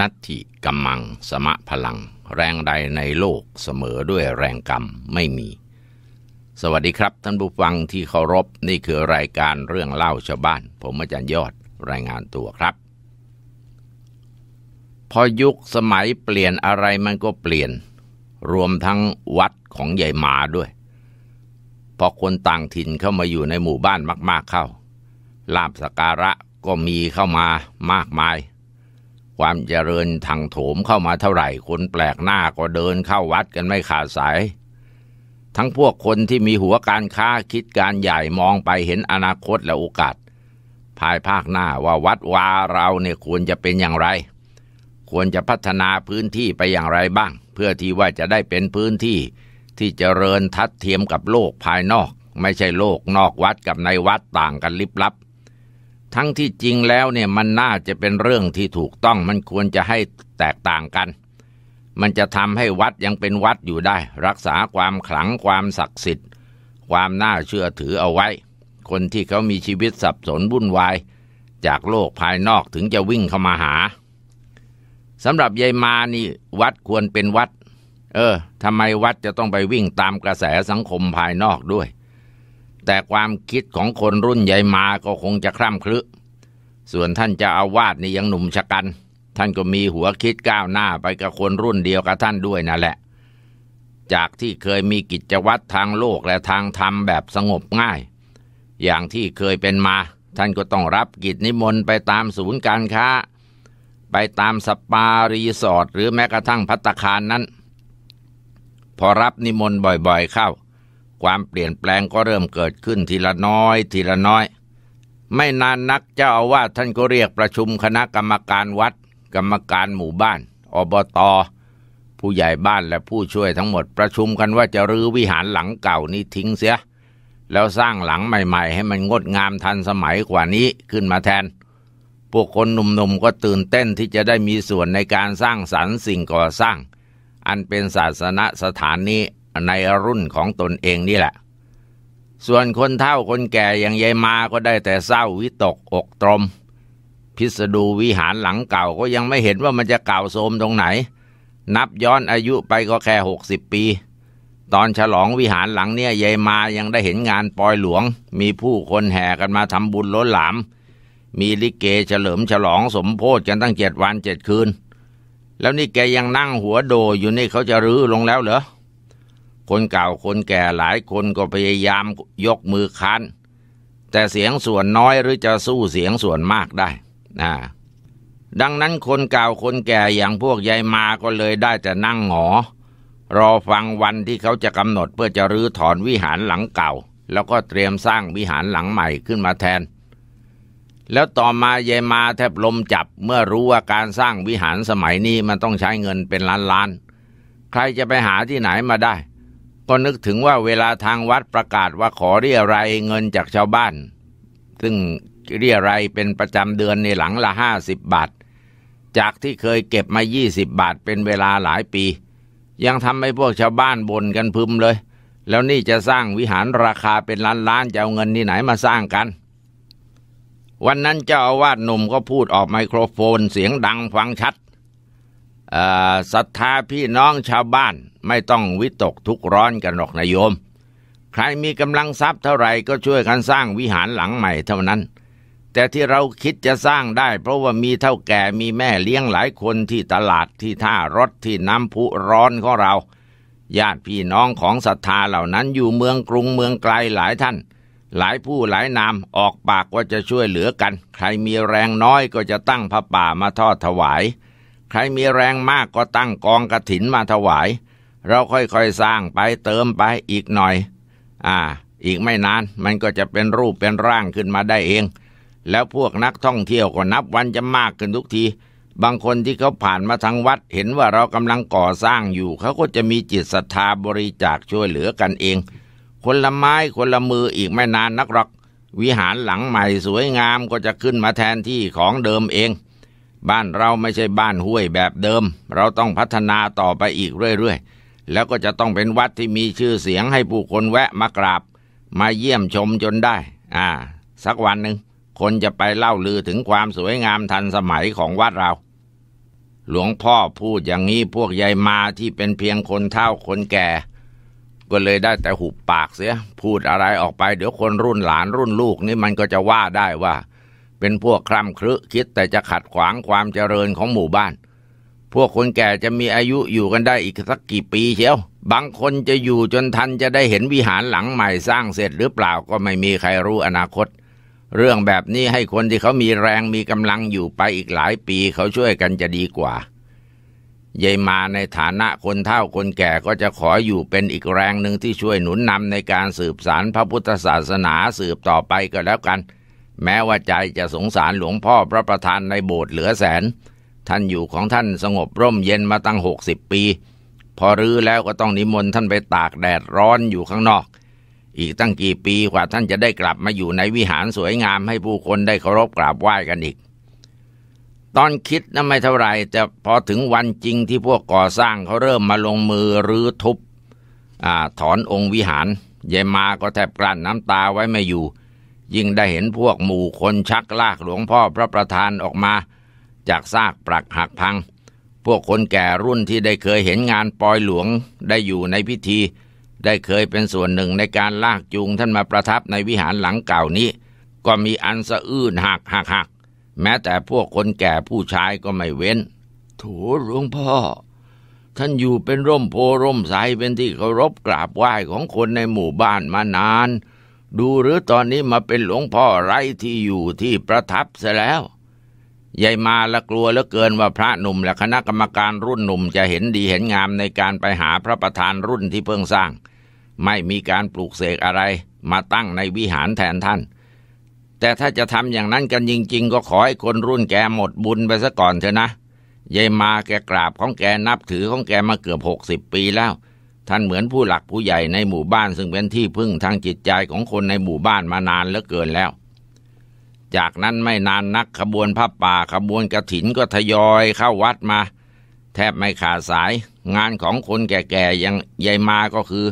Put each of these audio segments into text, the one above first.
นัตถิกัมมังสมะพลัง แรงใดในโลกเสมอด้วยแรงกรรมไม่มี สวัสดีครับท่านผู้ฟังที่เคารพนี่คือรายการเรื่องเล่าชาวบ้าน ผมอาจารย์ยอดรายงานตัวครับ พอยุคสมัยเปลี่ยนอะไรมันก็เปลี่ยน รวมทั้งวัดของใหญ่หมาด้วยพอคนต่างถิ่นเข้ามาอยู่ในหมู่บ้านมากๆเข้าลาบสการะก็มีเข้ามามากมายความเจริญทางโถมเข้ามาเท่าไหร่คนแปลกหน้าก็เดินเข้าวัดกันไม่ขาดสาย ทั้งพวกคนที่มีหัวการค้าคิดการใหญ่มองไปเห็นอนาคตและโอกาส ภายภาคหน้าว่าวัดวาเราเนี่ยควรจะเป็นอย่างไร ควรจะพัฒนาพื้นที่ไปอย่างไรบ้าง เพื่อที่ว่าจะได้เป็นพื้นที่ที่เจริญทัดเทียมกับโลกภายนอก ไม่ใช่โลกนอกวัดกับในวัดต่างกันลิบลับทั้งที่จริงแล้วเนี่ยมันน่าจะเป็นเรื่องที่ถูกต้องมันควรจะให้แตกต่างกัน มันจะทำให้วัดยังเป็นวัดอยู่ได้ รักษาความขลังความศักดิ์สิทธิ์ ความน่าเชื่อถือเอาไว้ คนที่เขามีชีวิตสับสนวุ่นวายจากโลกภายนอกถึงจะวิ่งเข้ามาหาสำหรับยายมานี่วัดควรเป็นวัด เออทำไมวัดจะต้องไปวิ่งตามกระแสสังคมภายนอกด้วยแต่ความคิดของคนรุ่นใหญ่มาก็คงจะคร่ำครึส่วนท่านจะอาวาสนี่ยังหนุ่มชะกัน ท่านก็มีหัวคิดก้าวหน้าไปกับคนรุ่นเดียวกับท่านด้วยนั่นแหละ จากที่เคยมีกิจวัตรทางโลกและทางธรรมแบบสงบง่าย อย่างที่เคยเป็นมา ท่านก็ต้องรับกิจนิมนต์ไปตามศูนย์การค้า ไปตามสปารีสอร์ทหรือแม้กระทั่งพัตคารนั้น พอรับนิมนต์บ่อยๆ เข้าความเปลี่ยนแปลงก็เริ่มเกิดขึ้นทีละน้อย ทีละน้อย ไม่นานนักเจ้าอาวาสท่านก็เรียกประชุมคณะกรรมการวัดกรรมการหมู่บ้าน อบตอผู้ใหญ่บ้านและผู้ช่วยทั้งหมดประชุมกันว่าจะรื้อวิหารหลังเก่านี้ทิ้งเสีย แล้วสร้างหลังใหม่ๆให้มันงดงามทันสมัยกว่านี้ขึ้นมาแทนพวกคนหนุ่มๆก็ตื่นเต้นที่จะได้มีส่วนในการสร้างสรรค์สิ่งก่อสร้าง อันเป็นศาสนสถานนี้ในรุ่นของตนเองนี่แหละ ส่วนคนเฒ่าคนแก่อย่างยายมาก็ได้แต่เศร้าวิตกอกตรม พิสดูวิหารหลังเก่าก็ยังไม่เห็นว่ามันจะเก่าโทรมตรงไหน นับย้อนอายุไปก็แค่หกสิบปี ตอนฉลองวิหารหลังเนี่ยยายมายังได้เห็นงานปอยหลวง มีผู้คนแห่กันมาทำบุญล้นหลาม มีลิเกเฉลิมฉลองสมโพธิกันตั้งเจ็ดวันเจ็ดคืนแล้วนี่แกยังนั่งหัวโดอยู่นี่เขาจะรื้อลงแล้วเหรอคนเก่าคนแก่หลายคนก็พยายามยกมือค้านแต่เสียงส่วนน้อยหรือจะสู้เสียงส่วนมากได้นะดังนั้นคนเก่าคนแก่อย่างพวกยายมาก็เลยได้แต่นั่งหงอรอฟังวันที่เขาจะกำหนดเพื่อจะรื้อถอนวิหารหลังเก่า แล้วก็เตรียมสร้างวิหารหลังใหม่ขึ้นมาแทน แล้วต่อมายายมาแทบลมจับเมื่อรู้ว่าการสร้างวิหารสมัยนี้มันต้องใช้เงินเป็นล้านล้านใครจะไปหาที่ไหนมาได้ก็นึกถึงว่าเวลาทางวัดประกาศว่าขอเรียรายเงินจากชาวบ้าน ซึ่งเรียรายเป็นประจำเดือนในหลังละห้าสิบบาท จากที่เคยเก็บมายี่สิบบาทเป็นเวลาหลายปี ยังทำให้พวกชาวบ้านบ่นกันพึมเลย แล้วนี่จะสร้างวิหารราคาเป็นล้านล้านจะเอาเงินที่ไหนมาสร้างกัน วันนั้นเจ้าอาวาสหนุ่มก็พูดออกไมโครโฟนเสียงดังฟังชัดศรัทธาพี่น้องชาวบ้านไม่ต้องวิตกทุกร้อนกันหรอกนายโยม ใครมีกำลังทรัพย์เท่าไหร่ก็ช่วยกันสร้างวิหารหลังใหม่เท่านั้น แต่ที่เราคิดจะสร้างได้ เพราะว่ามีเท่าแก่มีแม่เลี้ยงหลายคนที่ตลาดที่ท่ารถที่น้ำพุร้อนของเรา ญาติพี่น้องของศรัทธาเหล่านั้นอยู่เมืองกรุงเมืองไกลหลายท่าน หลายผู้หลายนาม ออกปากว่าจะช่วยเหลือกัน ใครมีแรงน้อยก็จะตั้งพระป่ามาทอดถวาย ใครมีแรงมากก็ตั้งกองกระถินมาถวายเราค่อยๆสร้างไปเติมไปอีกหน่อย อ่า อีกไม่นาน มันก็จะเป็นรูปเป็นร่างขึ้นมาได้เอง แล้วพวกนักท่องเที่ยว ก็นับวันจะมากขึ้นทุกที บางคนที่เขาผ่านมาทางวัด เห็นว่าเรากำลังก่อสร้างอยู่ เขาก็จะมีจิตศรัทธาบริจาคช่วยเหลือกันเอง คนละไม้คนละมืออีกไม่นานนักหรอก วิหารหลังใหม่สวยงามก็จะขึ้นมาแทนที่ของเดิมเอง บ้านเราไม่ใช่บ้านห้วยแบบเดิม เราต้องพัฒนาต่อไปอีกเรื่อยๆแล้วก็จะต้องเป็นวัดที่มีชื่อเสียงให้ผู้คนแวะมากราบมาเยี่ยมชมจนได้ อ่า สักวันหนึ่งคนจะไปเล่าลือถึงความสวยงามทันสมัยของวัดเรา หลวงพ่อพูดอย่างนี้พวกยายมาที่เป็นเพียงคนเฒ่าคนแก่ ก็เลยได้แต่หุบปากเสีย พูดอะไรออกไปเดี๋ยวคนรุ่นหลานรุ่นลูกนี่มันก็จะว่าได้ว่า เป็นพวกคร่ำครึคิดแต่จะขัดขวางความเจริญของหมู่บ้านพวกคนแก่จะมีอายุอยู่กันได้อีกสักกี่ปีเชียว บางคนจะอยู่จนทันจะได้เห็นวิหารหลังใหม่สร้างเสร็จหรือเปล่าก็ไม่มีใครรู้อนาคต เรื่องแบบนี้ให้คนที่เขามีแรงมีกำลังอยู่ไปอีกหลายปีเขาช่วยกันจะดีกว่ายายมาในฐานะคนเฒ่าคนแก่ก็จะขออยู่เป็นอีกแรงหนึ่งที่ช่วยหนุนนำในการสืบสารพระพุทธศาสนาสืบต่อไปก็แล้วกัน แม้ว่าใจจะสงสารหลวงพ่อพระประธานในโบสถ์เหลือแสนท่านอยู่ของท่านสงบร่มเย็นมาตั้งหกสิบปี พอรื้อแล้วก็ต้องนิมนต์ท่านไปตากแดดร้อนอยู่ข้างนอก อีกตั้งกี่ปีกว่าท่านจะได้กลับมาอยู่ในวิหารสวยงามให้ผู้คนได้เคารพกราบไหว้กันอีก ตอนคิดนั้นไม่เท่าไรจะพอถึงวันจริงที่พวกก่อสร้างเขาเริ่มมาลงมือรื้อทุบอถอนองค์วิหารยายมาก็แทบกลั้นน้ำตาไว้ไม่อยู่ ยิ่งได้เห็นพวกหมู่คนชักลากหลวงพ่อพระประธานออกมาจากซากปรักหักพัง พวกคนแก่รุ่นที่ได้เคยเห็นงานปอยหลวง ได้อยู่ในพิธี ได้เคยเป็นส่วนหนึ่งในการลากจูง ท่านมาประทับในวิหารหลังเก่านี้ ก็มีอันสะอื้นหักหักหัก แม้แต่พวกคนแก่ผู้ชายก็ไม่เว้นโถหลวงพ่อ ท่านอยู่เป็นร่มโพร่มใสรเป็นที่เคารพกราบไหว้ของคนในหมู่บ้านมานาน ดูหรือตอนนี้มาเป็นหลวงพ่อไร้ที่อยู่ที่ประทับเสียแล้วยายมาละกลัวเหลือเกินว่าพระหนุ่มและคณะกรรมการรุ่นหนุ่มจะเห็นดีเห็นงามในการไปหาพระประธานรุ่นที่เพิ่งสร้าง ไม่มีการปลูกเสกอะไรมาตั้งในวิหารแทนท่าน แต่ถ้าจะทำอย่างนั้นกันจริงๆ ก็ขอให้คนรุ่นแกหมดบุญไปซะก่อนเถอะนะยายมาแกกราบของแกนับถือของแกมาเกือบหกสิบปีแล้ว ท่านเหมือนผู้หลักผู้ใหญ่ในหมู่บ้านซึ่งเป็นที่พึ่งทางจิตใจของคนในหมู่บ้านมานานเหลือเกินแล้วจากนั้นไม่นานนักขบวนพระป่าขบวนกระถินก็ทยอยเข้าวัดมา แทบไม่ขาดสาย งานของคนแก่ๆอย่างยายมาก็คือ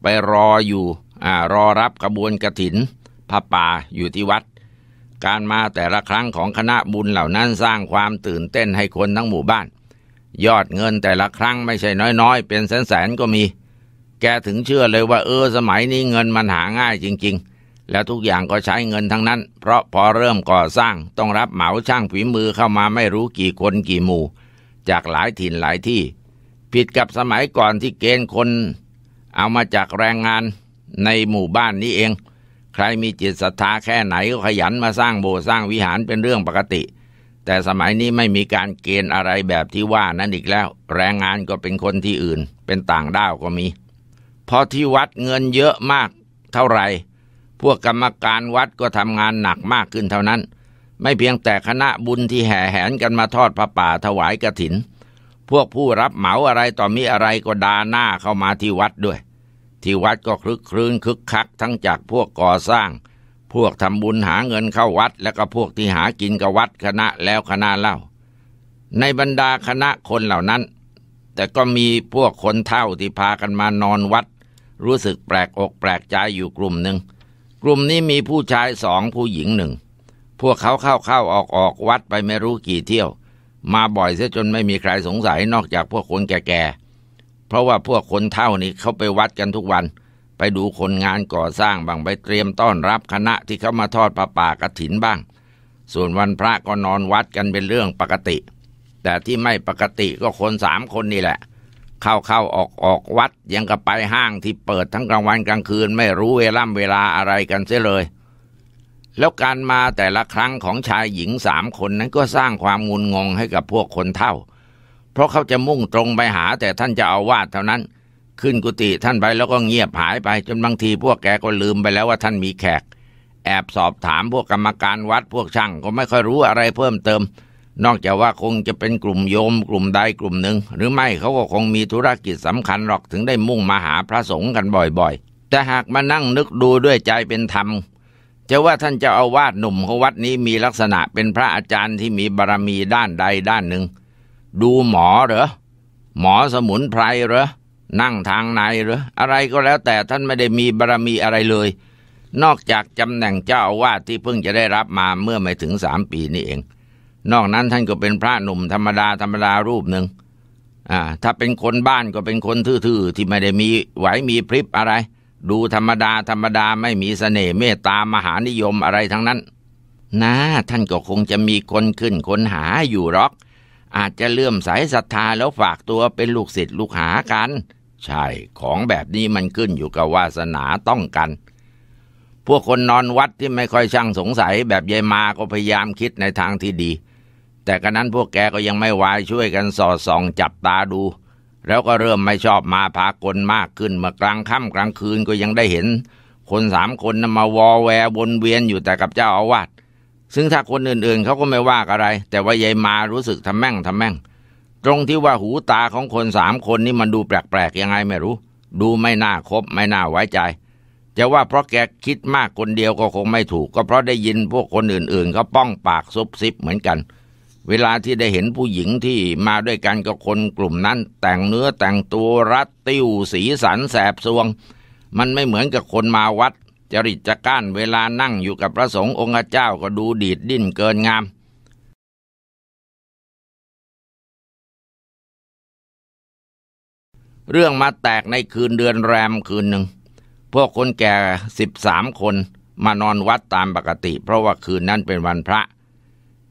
ไปรออยู่ อ่ารอรับขบวนกระถิน พระป่า อยู่ที่วัด การมาแต่ละครั้งของคณะบุญเหล่านั้นสร้างความตื่นเต้นให้คนทั้งหมู่บ้าน ยอดเงินแต่ละครั้งไม่ใช่น้อยๆ เป็นแสนๆก็มี แกถึงเชื่อเลยว่าเออสมัยนี้เงินมันหาง่ายจริงๆแล้วทุกอย่างก็ใช้เงินทั้งนั้น เพราะพอเริ่มก่อสร้าง ต้องรับเหมาช่างฝีมือเข้ามาไม่รู้กี่คนกี่หมู่จากหลายถิ่นหลายที่ ผิดกับสมัยก่อนที่เกณฑ์คน เอามาจากแรงงานในหมู่บ้านนี้เอง ใครมีจิตศรัทธาแค่ไหน ก็ขยันมาสร้างโบสถ์สร้างวิหารเป็นเรื่องปกติ แต่สมัยนี้ไม่มีการเกณฑ์อะไรแบบที่ว่านั้นอีกแล้ว แรงงานก็เป็นคนที่อื่นเป็นต่างด้าวก็มี พอที่วัดเงินเยอะมากเท่าไหร่พวกกรรมการวัดก็ทำงานหนักมากขึ้นเท่านั้น ไม่เพียงแต่คณะบุญที่แห่แหนกันมาทอดพระป่าถวายกระถิน พวกผู้รับเหมาอะไรต่อมีอะไรก็ดาหน้าเข้ามาที่วัดด้วย ที่วัดก็คลึกครื้นคึกคัก ทั้งจากพวกก่อสร้าง พวกทำบุญหาเงินเข้าวัด และก็พวกที่หากินกับวัดคณะแล้วคณะเล่า ในบรรดาคณะคนเหล่านั้น แต่ก็มีพวกคนเท่าที่พากันมานอนวัด รู้สึกแปลกอกแปลกใจอยู่กลุ่มหนึ่งกลุ่มนี้มีผู้ชายสองผู้หญิงหนึ่ง พวกเขาเข้าเข้าออกออกวัดไปไม่รู้กี่เที่ยว มาบ่อยเสียจนไม่มีใครสงสัยนอกจากพวกคนแก่ๆเพราะว่าพวกคนเท่านี้เขาไปวัดกันทุกวัน ไปดูคนงานก่อสร้างบางไปเตรียมต้อนรับคณะที่เขามาทอดประป่ากระถินบ้าง ส่วนวันพระก็นอนวัดกันเป็นเรื่องปกติ แต่ที่ไม่ปกติก็คนสามคนนี่แหละเข้าเข้าออกออกวัดยังกับไปห้างที่เปิดทั้งกลางวันกลางคืนไม่รู้เวล่ำเวลาอะไรกันเสียเลย แล้วการมาแต่ละครั้งของชายหญิงสามคนนั้นก็สร้างความงุนงงให้กับพวกคนเท่า เพราะเขาจะมุ่งตรงไปหา แต่ท่านจะเอาวาดเท่านั้น ขึ้นกุฏิท่านไปแล้วก็เงียบหายไป จนบางทีพวกแกก็ลืมไปแล้วว่าท่านมีแขก แอบสอบถามพวกกรรมการวัด พวกช่างก็ไม่ค่อยรู้อะไรเพิ่มเติมนอกจากว่าคงจะเป็นกลุ่มโยมกลุ่มใดกลุ่มหนึ่ง หรือไม่เขาก็คงมีธุรกิจสำคัญหรอกถึงได้มุ่งมาหาพระสงฆ์กันบ่อยๆ แต่หากมานั่งนึกดูด้วยใจเป็นธรรม จะว่าท่านเจ้าอาวาสหนุ่มของวัดนี้มีลักษณะเป็นพระอาจารย์ที่มีบารมีด้านใดด้านหนึ่ง ดูหมอเหรอหมอสมุนไพรเหรอนั่งทางในเหรออะไรก็แล้วแต่ท่านไม่ได้มีบารมีอะไรเลย นอกจากตำแหน่งเจ้าอาวาสที่เพิ่งจะได้รับมาเมื่อไม่ถึงสามปีนี้เองนอกนั้นท่านก็เป็นพระหนุ่มธรรมดาธรรมดารูปหนึ่ง อ่า ถ้าเป็นคนบ้านก็เป็นคนทื่อๆที่ไม่ได้มีไหวมีพริบอะไร ดูธรรมดาธรรมดาไม่มีสเสน่ห์เมตตามหานิยมอะไรทั้งนั้น นะ ท่านก็คงจะมีคนขึ้นคนหาอยู่หรอก อาจจะเลื่อมสายศรัทธาแล้วฝากตัวเป็นลูกศิษย์ลูกหากัน ใช่ของแบบนี้มันขึ้นอยู่กับวาสนาต้องกัน พวกคนนอนวัดที่ไม่ค่อยช่างสงสัยแบบยายมาก็พยายามคิดในทางที่ดีแต่กระนั้นพวกแกก็ยังไม่วายช่วยกันสอดส่องจับตาดู แล้วก็เริ่มไม่ชอบมาพากลมากขึ้นเมื่อกลางค่ำกลางคืนก็ยังได้เห็น คนสามคนนามาวอแววนเวียนอยู่แต่กับเจ้าอาวาสซึ่งถ้าคนอื่นๆ เขาก็ไม่ว่าอะไร แต่ว่ายายมารู้สึกทำแม่งทำแม่ง ตรงที่ว่าหูตาของคนสามคนนี่มันดูแปลกๆยังไงไม่รู้ ดูไม่น่าคบไม่น่าไว้ใจจะว่าเพราะแกคิดมากคนเดียวก็คงไม่ถูก ก็เพราะได้ยินพวกคนอื่นๆเขาป้องปากซุบซิบเหมือนกันเวลาที่ได้เห็นผู้หญิงที่มาด้วยกันกับคนกลุ่มนั้น แต่งเนื้อแต่งตัวรัด ติ้วสีสันแสบสวง มันไม่เหมือนกับคนมาวัด จริตจัก้านเวลานั่งอยู่กับพระสงฆ์องค์เจ้าก็ดูดีดดิ้นเกินงาม เรื่องมาแตกในคืนเดือนแรมคืนหนึ่งพวกคนแก่สิบสามคนมานอนวัดตามปกติ เพราะว่าคืนนั้นเป็นวันพระ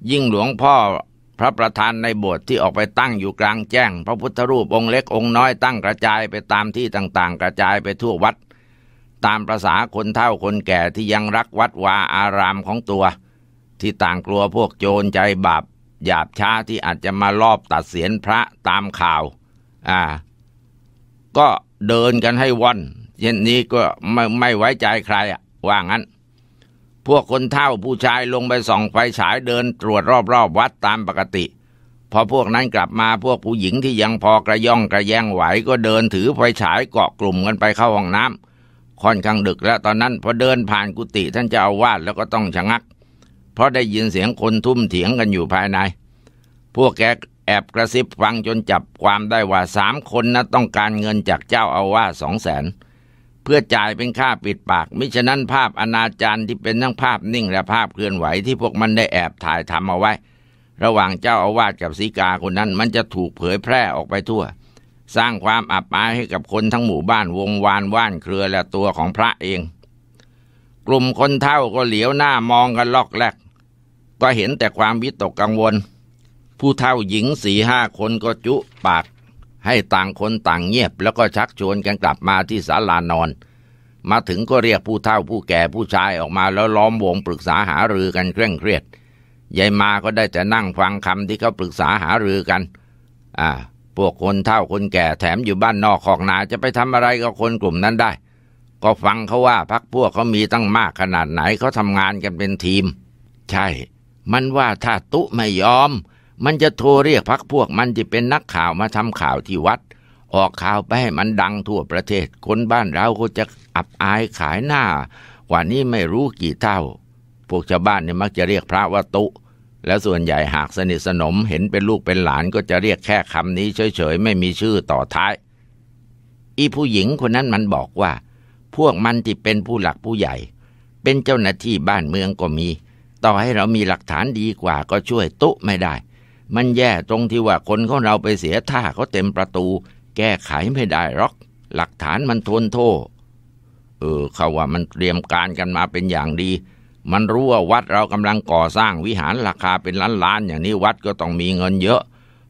ยิ่งหลวงพ่อพระประธานในโบสถ์ที่ออกไปตั้งอยู่กลางแจ้ง พระพุทธรูปองค์เล็กองค์น้อยตั้งกระจายไปตามที่ต่างๆ กระจายไปทั่ววัด ตามประษาคนเฒ่าคนแก่ที่ยังรักวัดวาอารามของตัว ที่ต่างกลัวพวกโจรใจบาปหยาบช้าที่อาจจะมาลอบตัดเสียนพระตามข่าวอ่าก็เดินกันให้วัน เย็นนี้ก็ไม่ไม่ไว้ใจใครอะว่างั้นพวกคนเฒ่าผู้ชายลงไปส่องไฟฉายเดินตรวจรอบๆวัดตามปกติ พอพวกนั้นกลับมาพวกผู้หญิงที่ยังพอกระย่องกระแยงไหวก็เดินถือไฟฉายเกาะกลุ่มกันไปเข้าห้องน้ำ ค่อนข้างดึกแล้วตอนนั้นพอเดินผ่านกุฏิท่านเจ้าอาวาสแล้วก็ต้องชะงัก เพราะได้ยินเสียงคนทุ่มเถียงกันอยู่ภายใน พวกแกแอบกระซิบฟังจนจับความได้ว่าสามคนนะต้องการเงินจากเจ้าอาวาสสองแสนพื่อจ่ายเป็นค่าปิดปาก มิฉะนั้นภาพอนาจารที่เป็นทั้งภาพนิ่งและภาพเคลื่อนไหวที่พวกมันได้แอบถ่ายทำเอาไว้ ระหว่างเจ้าอาวาสกับศีกาคนนั้นมันจะถูกเผยแพร่ออกไปทั่ว สร้างความอับอายให้กับคนทั้งหมู่บ้านวงวานว่านเครือและตัวของพระเอง กลุ่มคนเท่าก็เหลียวหน้ามองกันลอกแลกก็เห็นแต่ความวิตกกังวล ผู้เท่าหญิงสี่ห้าคนก็จุปากให้ต่างคนต่างเงียบแล้วก็ชักชวนกันกลับมาที่ศาลานอน มาถึงก็เรียกผู้เฒ่าผู้แก่ผู้ชายออกมาแล้วล้อมวงปรึกษาหารือกันเคร่งเครียดยายมาก็ได้แต่นั่งฟังคำที่เขาปรึกษาหารือกัน อ่าพวกคนเฒ่าคนแก่แถมอยู่บ้านนอกขอกนาจะไปทำอะไรกับคนกลุ่มนั้นได้ ก็ฟังเขาว่าพักพวกเขามีตั้งมากขนาดไหนเขาทำงานกันเป็นทีม ใช่ มันว่าถ้าตุไม่ยอมมันจะโทรเรียกพักพวกมันที่เป็นนักข่าวมาทำข่าวที่วัด ออกข่าวไปให้มันดังทั่วประเทศคนบ้านเราก็จะอับอายขายหน้ากว่านี้ไม่รู้กี่เท่าพวกชาวบ้านเนี่ยมักจะเรียกพระว่าตุและส่วนใหญ่หากสนิทสนมเห็นเป็นลูกเป็นหลานก็จะเรียกแค่คำนี้เฉยๆ ไม่มีชื่อต่อท้าย อีผู้หญิงคนนั้นมันบอกว่า พวกมันที่เป็นผู้หลักผู้ใหญ่ เป็นเจ้าหน้าที่บ้านเมืองก็มี ต่อให้เรามีหลักฐานดีกว่าก็ช่วยตุไม่ได้มันแย่ตรงที่ว่าคนของเราไปเสียท่าเขาเต็มประตูแก้ไขไม่ได้หรอก หลักฐานมันทนโทษเออเขาว่ามันเตรียมการกันมาเป็นอย่างดี มันรู้ว่าวัดเรากำลังก่อสร้างวิหารราคาเป็นล้านๆอย่างนี้วัดก็ต้องมีเงินเยอะ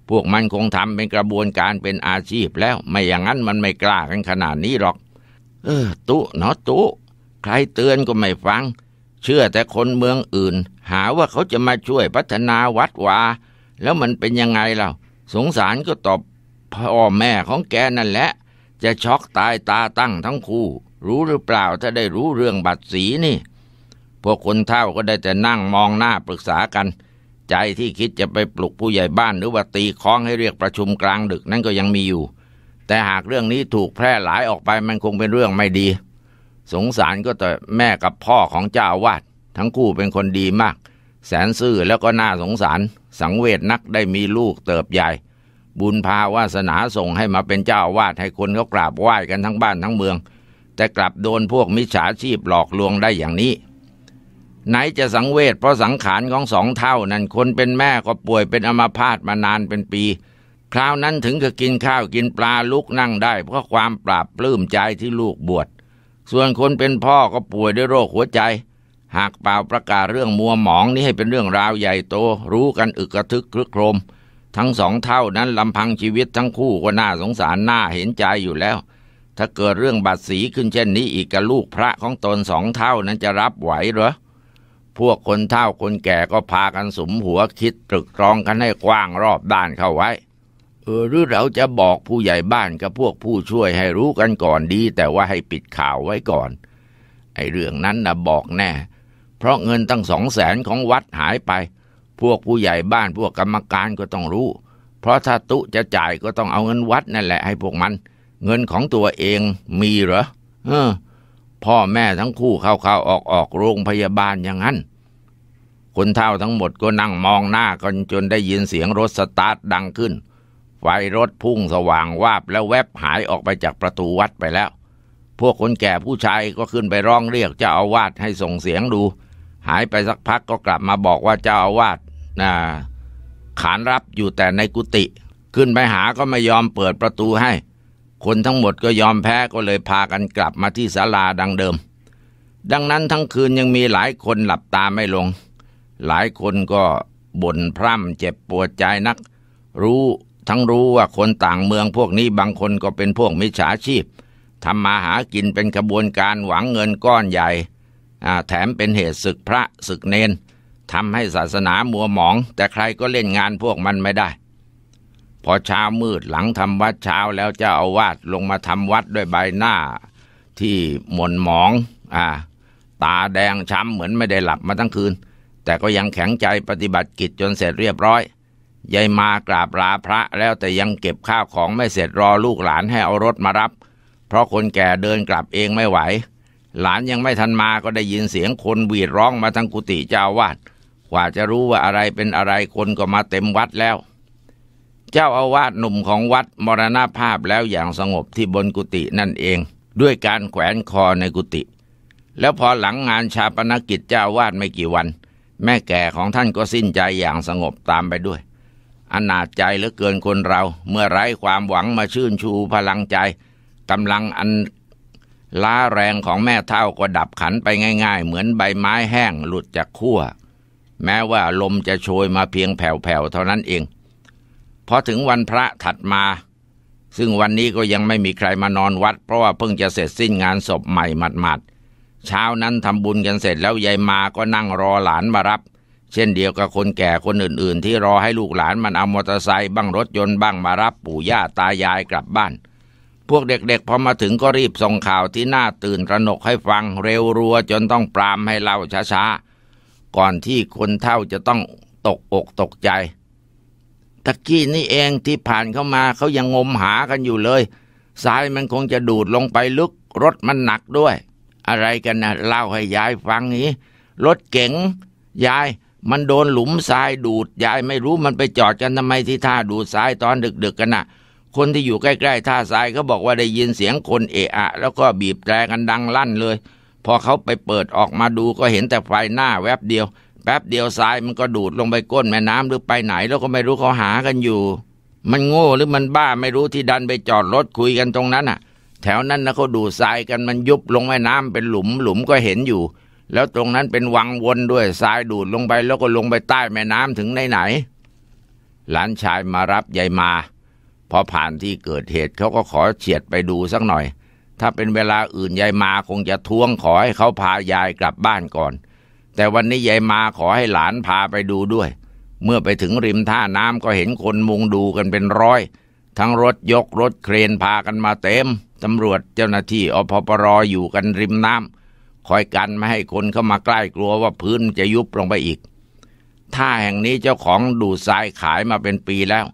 พวกมันคงทำเป็นกระบวนการเป็นอาชีพแล้วไม่อย่างนั้นมันไม่กล้ากันขนาดนี้หรอก เออตุเนาะตุใครเตือนก็ไม่ฟัง เชื่อแต่คนเมืองอื่น หาว่าเขาจะมาช่วยพัฒนาวัดวาแล้วมันเป็นยังไงเรา สงสารก็ตอบพ่อแม่ของแกนั่นแหละจะช็อกตายตาตั้งทั้งคู่ รู้หรือเปล่าถ้าได้รู้เรื่องบัตรสีนี่ พวกคนเฒ่าก็ได้แต่นั่งมองหน้าปรึกษากัน ใจที่คิดจะไปปลุกผู้ใหญ่บ้านหรือว่าตีค้องให้เรียกประชุมกลางดึกนั่นก็ยังมีอยู่ แต่หากเรื่องนี้ถูกแพร่หลายออกไปมันคงเป็นเรื่องไม่ดี สงสารก็แต่แม่กับพ่อของเจ้าอาวาสทั้งคู่เป็นคนดีมากแสนซื่อแล้วก็น่าสงสาร สังเวชนักได้มีลูกเติบใหญ่ บุญพาวาสนาส่งให้มาเป็นเจ้าวาดให้คนเขากราบไหว้กันทั้งบ้านทั้งเมือง แต่กลับโดนพวกมิจฉาชีพหลอกลวงได้อย่างนี้ ไหนจะสังเวชเพราะสังขารของสองเท่านั้นคนเป็นแม่ก็ป่วยเป็นอัมาพาตมานานเป็นปี คราวนั้นถึงกับกินข้าวกินปลาลุกนั่งได้เพราะความปราบปลื้มใจที่ลูกบวชส่วนคนเป็นพ่อก็ป่วยด้วยโรคหัวใจหากเปล่าประกาศเรื่องมัวหมองนี้ให้เป็นเรื่องราวใหญ่โตรู้กันอึกกระทึกครึกโครม ทั้งสองเท่านั้นลำพังชีวิตทั้งคู่ก็น่าสงสารน่าเห็นใจอยู่แล้ว ถ้าเกิดเรื่องบาดสีขึ้นเช่นนี้อีกกับลูกพระของตนสองเท่านั้นจะรับไหวหรอพวกคนเท่าคนแก่ก็พากันสมหัวคิดตรึกตรองกันให้กว้างรอบด้านเข้าไว้ เออหรือเราจะบอกผู้ใหญ่บ้านกับพวกผู้ช่วยให้รู้กันก่อนดี แต่ว่าให้ปิดข่าวไว้ก่อนไอ้เรื่องนั้นนะบอกแน่เพราะเงินตั้งสองแสนของวัดหายไป พวกผู้ใหญ่บ้านพวกกรรมการก็ต้องรู้ เพราะถ้าตุจะจ่ายก็ต้องเอาเงินวัดนั่นแหละให้พวกมัน เงินของตัวเองมีเหรอเออพ่อแม่ทั้งคู่เข้าๆออกๆโรงพยาบาลอย่างนั้น คนเท่าทั้งหมดก็นั่งมองหน้ากันจนได้ยินเสียงรถสตาร์ทดังขึ้น ไฟรถพุ่งสว่างวาบแล้วแวบหายออกไปจากประตูวัดไปแล้ว พวกคนแก่ผู้ชายก็ขึ้นไปร้องเรียกเจ้าอาวาสให้ส่งเสียงดูหายไปสักพักก็กลับมาบอกว่าเจ้าอาวาสนะขานรับอยู่แต่ในกุฏิขึ้นไปหาก็ไม่ยอมเปิดประตูให้ คนทั้งหมดก็ยอมแพ้ ก็เลยพากันกลับมาที่ศาลาดังเดิม ดังนั้นทั้งคืนยังมีหลายคนหลับตาไม่ลง หลายคนก็บ่นพร่ำเจ็บปวดใจนักรู้ ทั้งรู้ว่าคนต่างเมืองพวกนี้บางคนก็เป็นพวกมิจฉาชีพทำมาหากินเป็นกระบวนการหวังเงินก้อนใหญ่แถมเป็นเหตุศึกพระศึกเนนทำให้ศาสนามัวหมอง แต่ใครก็เล่นงานพวกมันไม่ได้ พอเช้ามืดหลังทำวัดเช้าแล้วเจ้าอาวาสลงมาทำวัดด้วยใบหน้าที่หม่นหมอง อ่า ตาแดงช้ำเหมือนไม่ได้หลับมาทั้งคืน แต่ก็ยังแข็งใจปฏิบัติกิจจนเสร็จเรียบร้อยยายมากราบลาพระแล้วแต่ยังเก็บข้าวของไม่เสร็จรอลูกหลานให้เอารถมารับ เพราะคนแก่เดินกลับเองไม่ไหวหลานยังไม่ทันมาก็ได้ยินเสียงคนวีดร้องมาทางกุฏิเจ้าวาดกว่าจะรู้ว่าอะไรเป็นอะไรคนก็มาเต็มวัดแล้ว เจ้าอาวาสหนุ่มของวัด มรณาภาพแล้วอย่างสงบที่บนกุฏินั่นเอง ด้วยการแขวนคอในกุฏิแล้วพอหลังงานชาปนกิจเจ้าวาดไม่กี่วัน แม่แก่ของท่านก็สิ้นใจอย่างสงบตามไปด้วย อนาจใจเหลือเกินคนเรา เมื่อไร้ความหวังมาชื่นชูพลังใจกำลังอันล้าแรงของแม่เท่าก็ดับขันไปง่ายๆ เหมือนใบไม้แห้งหลุดจากขั้วแม้ว่าลมจะโชยมาเพียงแผ่วๆเท่านั้นเองพอถึงวันพระถัดมา ซึ่งวันนี้ก็ยังไม่มีใครมานอนวัดเพราะว่าเพิ่งจะเสร็จสิ้นงานศพใหม่หมัดๆเช้านั้นทำบุญกันเสร็จแล้วยายมาก็นั่งรอหลานมารับ เช่นเดียวกับคนแก่คนอื่นๆที่รอให้ลูกหลานมันเอามอเตอร์ไซค์บ้างรถยนต์บ้างมารับปู่ย่าตายายกลับบ้านพวกเด็กๆพอมาถึงก็รีบส่งข่าวที่น่าตื่นระหนกให้ฟัง เร็วรัวจนต้องปรามให้เล่าช้าๆก่อนที่คนเท่าจะต้องตกอกตกใจตะกี้นี่เองที่ผ่านเข้ามาเขายังงมหากันอยู่เลย ทรายมันคงจะดูดลงไปลึกรถมันหนักด้วย อะไรกันนะเล่าให้ยายฟังนี้รถเก๋งยาย มันโดนหลุมทรายดูดยายไม่รู้มันไปจอดกันทำไมที่ท่าดูดทรายตอนดึกๆกันนะ่ะคนที่อยู่ใกล้ๆท่าทรายเขาบอกว่าได้ยินเสียงคนเอะอะ แล้วก็บีบแตรกันดังลั่นเลย พอเขาไปเปิดออกมาดูก็เห็นแต่ไฟหน้าแวบเดียว แป๊บเดียวทรายมันก็ดูดลงไปก้นแม่น้ำหรือไปไหน แล้วก็ไม่รู้เขาหากันอยู่ มันโง่หรือมันบ้าไม่รู้ที่ดันไปจอดรถคุยกันตรงนั้นอ่ะ แถวนั้นนะเขาดูทรายกันมันยุบลงแม่น้ำเป็นหลุม หลุมก็เห็นอยู่ แล้วตรงนั้นเป็นวังวนด้วยทรายดูดลงไปแล้วก็ลงไปใต้แม่น้ำถึงไหนไหนหลานชายมารับยายมาพอผ่านที่เกิดเหตุเขาก็ขอเฉียดไปดูสักหน่อย ถ้าเป็นเวลาอื่นยายมาคงจะท้วงขอให้เขาพายายกลับบ้านก่อน แต่วันนี้ยายมาขอให้หลานพาไปดูด้วย เมื่อไปถึงริมท่าน้ำก็เห็นคนมุงดูกันเป็นร้อย ทั้งรถยกรถเครนพากันมาเต็ม ตำรวจเจ้าหน้าที่อพปรออยู่กันริมน้ำคอยกันไม่ให้คนเข้ามาใกล้กลัวว่าพื้นจะยุบลงไปอีก ท่าแห่งนี้เจ้าของดูดทรายขายมาเป็นปีแล้ว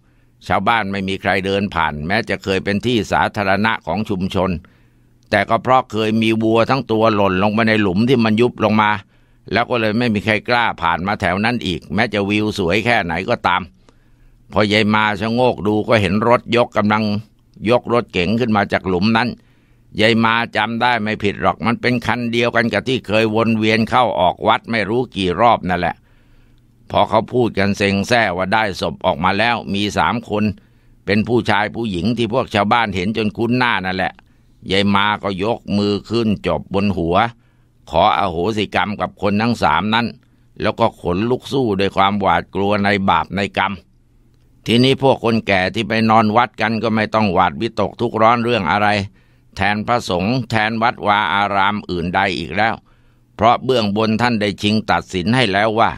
ชาวบ้านไม่มีใครเดินผ่านแม้จะเคยเป็นที่สาธารณะของชุมชน แต่ก็เพราะเคยมีวัวทั้งตัวหล่นลงไปในหลุมที่มันยุบลงมาแล้วก็เลยไม่มีใครกล้าผ่านมาแถวนั้นอีก แม้จะวิวสวยแค่ไหนก็ตามพอยายมาชะโงกดูก็เห็นรถยกกำลังยกรถเก๋งขึ้นมาจากหลุมนั้นยายมาจำได้ไม่ผิดหรอกมันเป็นคันเดียวกันกับที่เคยวนเวียนเข้าออกวัดไม่รู้กี่รอบนั่นแหละพอเขาพูดกันเซ็งแซ่ว่าได้ศพออกมาแล้วมีสามคนเป็นผู้ชายผู้หญิงที่พวกชาวบ้านเห็นจนคุ้นหน้านั่นแหละยายมาก็ยกมือขึ้นจบบนหัว ขออโหสิกรรมกับคนทั้งสามนั้น แล้วก็ขนลุกสู้ด้วยความหวาดกลัวในบาปในกรรม ทีนี้พวกคนแก่ที่ไปนอนวัดกันก็ไม่ต้องหวาดวิตกทุกร้อนเรื่องอะไร แทนพระสงฆ์แทนวัดวาอารามอื่นใดอีกแล้ว เพราะเบื้องบนท่านได้ชิงตัดสินให้แล้วว่า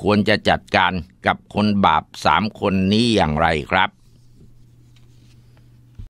ควรจะจัดการกับคนบาปสามคนนี้อย่างไรครับ